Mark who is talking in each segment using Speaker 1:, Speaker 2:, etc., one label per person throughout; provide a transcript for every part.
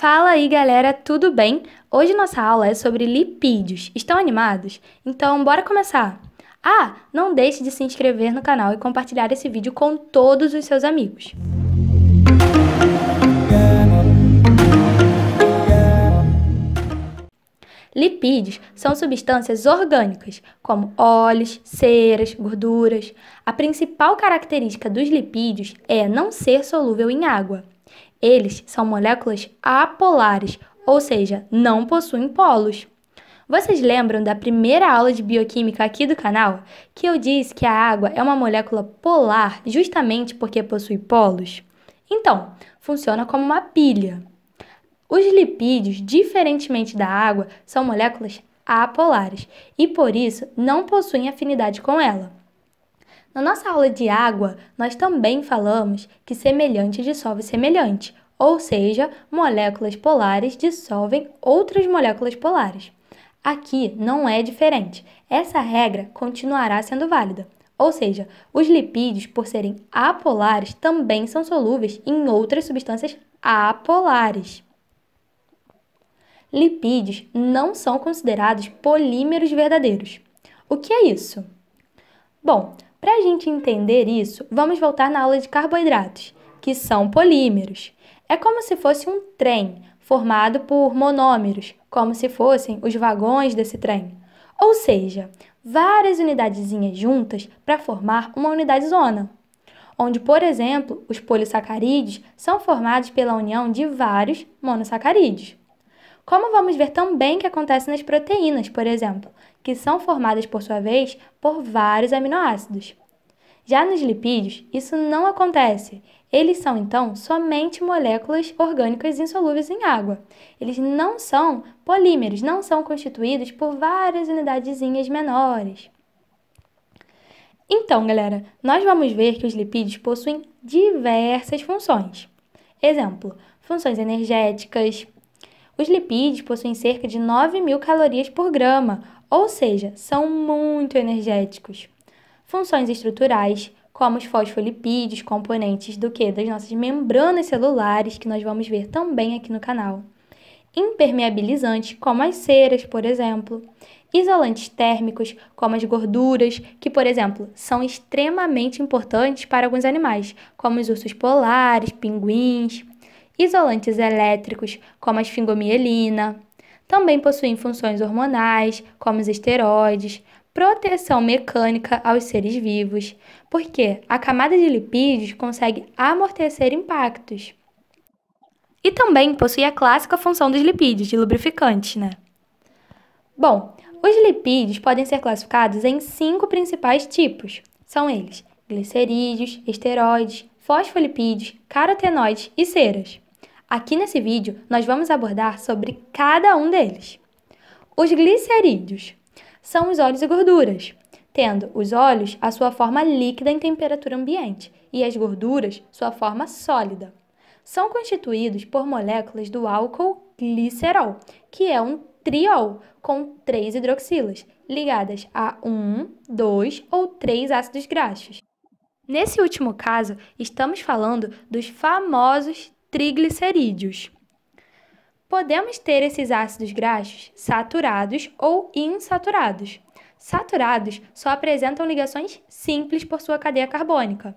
Speaker 1: Fala aí, galera, tudo bem? Hoje nossa aula é sobre lipídios. Estão animados? Então, bora começar! Ah, não deixe de se inscrever no canal e compartilhar esse vídeo com todos os seus amigos. Lipídios são substâncias orgânicas, como óleos, ceras, gorduras. A principal característica dos lipídios é não ser solúvel em água. Eles são moléculas apolares, ou seja, não possuem polos. Vocês lembram da primeira aula de bioquímica aqui do canal? Que eu disse que a água é uma molécula polar justamente porque possui polos? Então, funciona como uma pilha. Os lipídios, diferentemente da água, são moléculas apolares e por isso não possuem afinidade com ela. Na nossa aula de água, nós também falamos que semelhante dissolve semelhante, ou seja, moléculas polares dissolvem outras moléculas polares. Aqui não é diferente. Essa regra continuará sendo válida. Ou seja, os lipídios, por serem apolares, também são solúveis em outras substâncias apolares. Lipídios não são considerados polímeros verdadeiros. O que é isso? Bom, para a gente entender isso, vamos voltar na aula de carboidratos, que são polímeros. É como se fosse um trem formado por monômeros, como se fossem os vagões desse trem. Ou seja, várias unidadezinhas juntas para formar uma unidade zona, onde, por exemplo, os polissacarídeos são formados pela união de vários monossacarídeos. Como vamos ver também que acontece nas proteínas, por exemplo, que são formadas, por sua vez, por vários aminoácidos. Já nos lipídios, isso não acontece. Eles são, então, somente moléculas orgânicas insolúveis em água. Eles não são polímeros, não são constituídos por várias unidadezinhas menores. Então, galera, nós vamos ver que os lipídios possuem diversas funções. Exemplo, funções energéticas. Os lipídios possuem cerca de 9 mil calorias por grama, ou seja, são muito energéticos. Funções estruturais, como os fosfolipídios, componentes do que das nossas membranas celulares, que nós vamos ver também aqui no canal. Impermeabilizantes, como as ceras, por exemplo. Isolantes térmicos, como as gorduras, que, por exemplo, são extremamente importantes para alguns animais, como os ursos polares, pinguins. Isolantes elétricos, como as fingomielina, também possuem funções hormonais, como os esteroides, proteção mecânica aos seres vivos, porque a camada de lipídios consegue amortecer impactos. E também possui a clássica função dos lipídios, de lubrificantes, né? Bom, os lipídios podem ser classificados em cinco principais tipos. São eles: glicerídeos, esteroides, fosfolipídios, carotenoides e ceras. Aqui nesse vídeo, nós vamos abordar sobre cada um deles. Os glicerídeos são os óleos e gorduras, tendo os óleos a sua forma líquida em temperatura ambiente e as gorduras sua forma sólida. São constituídos por moléculas do álcool glicerol, que é um triol com três hidroxilas, ligadas a um, dois ou três ácidos graxos. Nesse último caso, estamos falando dos famosos triglicerídeos. Podemos ter esses ácidos graxos saturados ou insaturados. Saturados só apresentam ligações simples por sua cadeia carbônica.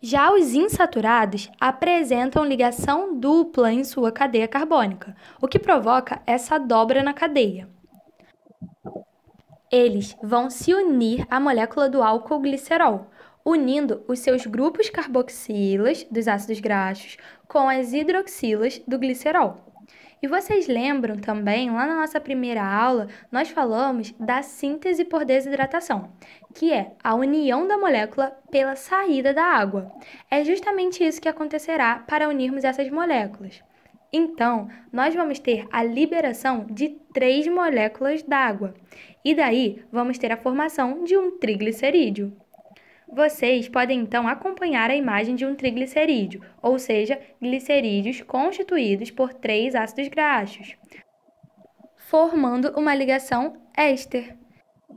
Speaker 1: Já os insaturados apresentam ligação dupla em sua cadeia carbônica, o que provoca essa dobra na cadeia. Eles vão se unir à molécula do álcool glicerol, unindo os seus grupos carboxilas dos ácidos graxos com as hidroxilas do glicerol. E vocês lembram também, lá na nossa primeira aula, nós falamos da síntese por desidratação, que é a união da molécula pela saída da água. É justamente isso que acontecerá para unirmos essas moléculas. Então, nós vamos ter a liberação de três moléculas d'água, e daí vamos ter a formação de um triglicerídeo. Vocês podem então acompanhar a imagem de um triglicerídeo, ou seja, glicerídeos constituídos por três ácidos graxos, formando uma ligação éster,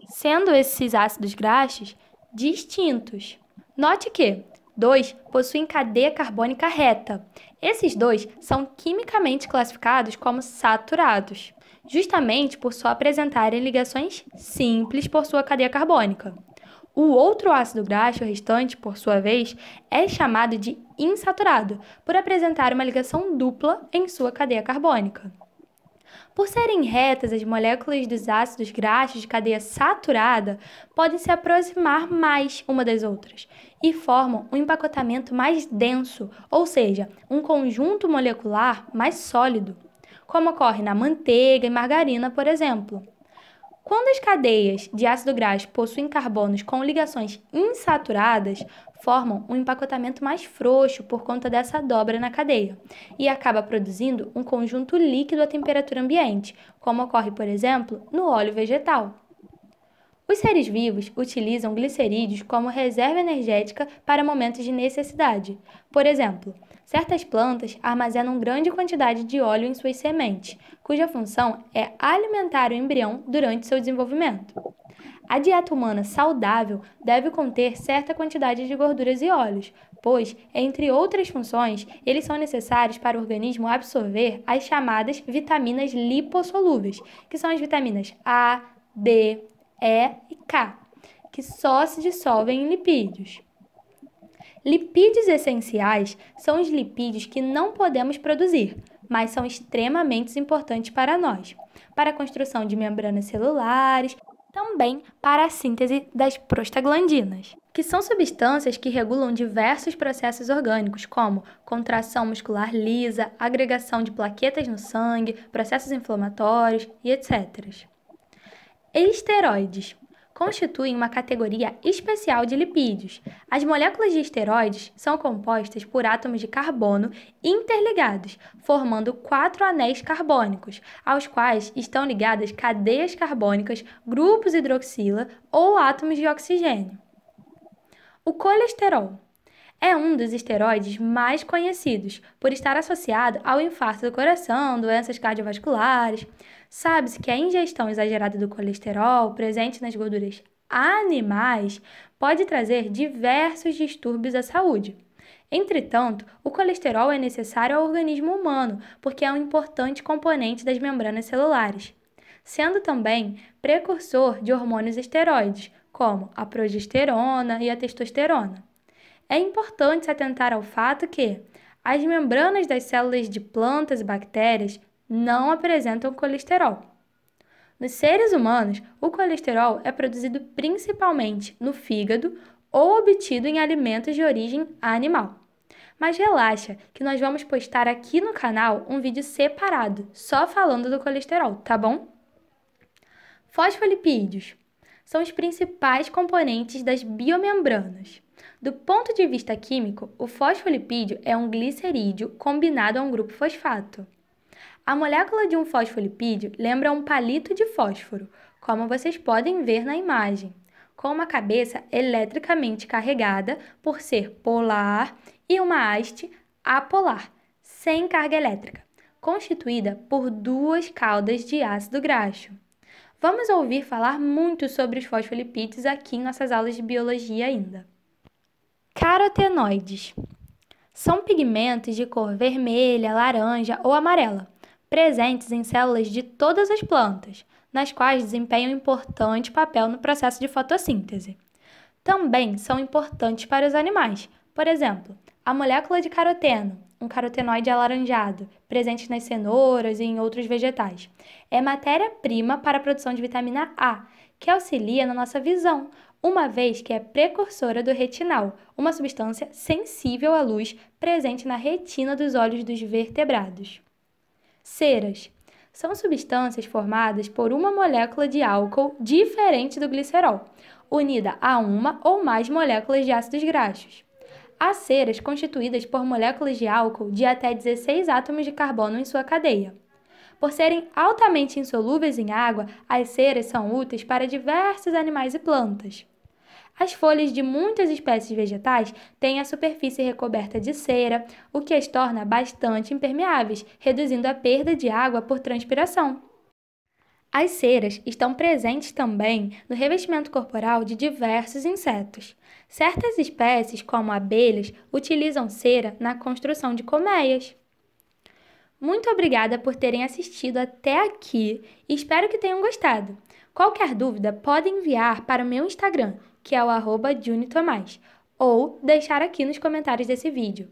Speaker 1: sendo esses ácidos graxos distintos. Note que dois possuem cadeia carbônica reta. Esses dois são quimicamente classificados como saturados, justamente por só apresentarem ligações simples por sua cadeia carbônica. O outro ácido graxo restante, por sua vez, é chamado de insaturado, por apresentar uma ligação dupla em sua cadeia carbônica. Por serem retas, as moléculas dos ácidos graxos de cadeia saturada podem se aproximar mais uma das outras e formam um empacotamento mais denso, ou seja, um conjunto molecular mais sólido, como ocorre na manteiga e margarina, por exemplo. Quando as cadeias de ácido graxo possuem carbonos com ligações insaturadas, formam um empacotamento mais frouxo por conta dessa dobra na cadeia e acaba produzindo um conjunto líquido à temperatura ambiente, como ocorre, por exemplo, no óleo vegetal. Os seres vivos utilizam glicerídeos como reserva energética para momentos de necessidade. Por exemplo, certas plantas armazenam grande quantidade de óleo em suas sementes, cuja função é alimentar o embrião durante seu desenvolvimento. A dieta humana saudável deve conter certa quantidade de gorduras e óleos, pois, entre outras funções, eles são necessários para o organismo absorver as chamadas vitaminas lipossolúveis, que são as vitaminas A, D, e e K, que só se dissolvem em lipídios. Lipídios essenciais são os lipídios que não podemos produzir, mas são extremamente importantes para nós, para a construção de membranas celulares, também para a síntese das prostaglandinas, que são substâncias que regulam diversos processos orgânicos, como contração muscular lisa, agregação de plaquetas no sangue, processos inflamatórios e etc. Esteroides constituem uma categoria especial de lipídios. As moléculas de esteroides são compostas por átomos de carbono interligados, formando quatro anéis carbônicos, aos quais estão ligadas cadeias carbônicas, grupos hidroxila ou átomos de oxigênio. O colesterol é um dos esteroides mais conhecidos por estar associado ao infarto do coração, doenças cardiovasculares. Sabe-se que a ingestão exagerada do colesterol presente nas gorduras animais pode trazer diversos distúrbios à saúde. Entretanto, o colesterol é necessário ao organismo humano porque é um importante componente das membranas celulares, sendo também precursor de hormônios esteroides, como a progesterona e a testosterona. É importante se atentar ao fato que as membranas das células de plantas e bactérias não apresentam colesterol. Nos seres humanos, o colesterol é produzido principalmente no fígado ou obtido em alimentos de origem animal. Mas relaxa, que nós vamos postar aqui no canal um vídeo separado, só falando do colesterol, tá bom? Fosfolipídios são os principais componentes das biomembranas. Do ponto de vista químico, o fosfolipídio é um glicerídeo combinado a um grupo fosfato. A molécula de um fosfolipídio lembra um palito de fósforo, como vocês podem ver na imagem, com uma cabeça eletricamente carregada por ser polar e uma haste apolar, sem carga elétrica, constituída por duas caudas de ácido graxo. Vamos ouvir falar muito sobre os fosfolipídios aqui em nossas aulas de biologia ainda. Carotenoides. São pigmentos de cor vermelha, laranja ou amarela presentes em células de todas as plantas, nas quais desempenham um importante papel no processo de fotossíntese. Também são importantes para os animais. Por exemplo, a molécula de caroteno, um carotenoide alaranjado, presente nas cenouras e em outros vegetais, é matéria-prima para a produção de vitamina A, que auxilia na nossa visão, uma vez que é precursora do retinal, uma substância sensível à luz presente na retina dos olhos dos vertebrados. Ceras. São substâncias formadas por uma molécula de álcool diferente do glicerol, unida a uma ou mais moléculas de ácidos graxos. Há ceras constituídas por moléculas de álcool de até 16 átomos de carbono em sua cadeia. Por serem altamente insolúveis em água, as ceras são úteis para diversos animais e plantas. As folhas de muitas espécies vegetais têm a superfície recoberta de cera, o que as torna bastante impermeáveis, reduzindo a perda de água por transpiração. As ceras estão presentes também no revestimento corporal de diversos insetos. Certas espécies, como abelhas, utilizam cera na construção de colmeias. Muito obrigada por terem assistido até aqui e espero que tenham gostado. Qualquer dúvida, pode enviar para o meu Instagram, que é o arroba mais Tomás, ou deixar aqui nos comentários desse vídeo.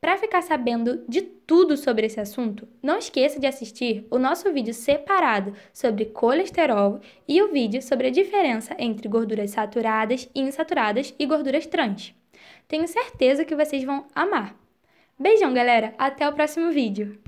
Speaker 1: Para ficar sabendo de tudo sobre esse assunto, não esqueça de assistir o nosso vídeo separado sobre colesterol e o vídeo sobre a diferença entre gorduras saturadas, insaturadas e gorduras trans. Tenho certeza que vocês vão amar. Beijão, galera! Até o próximo vídeo!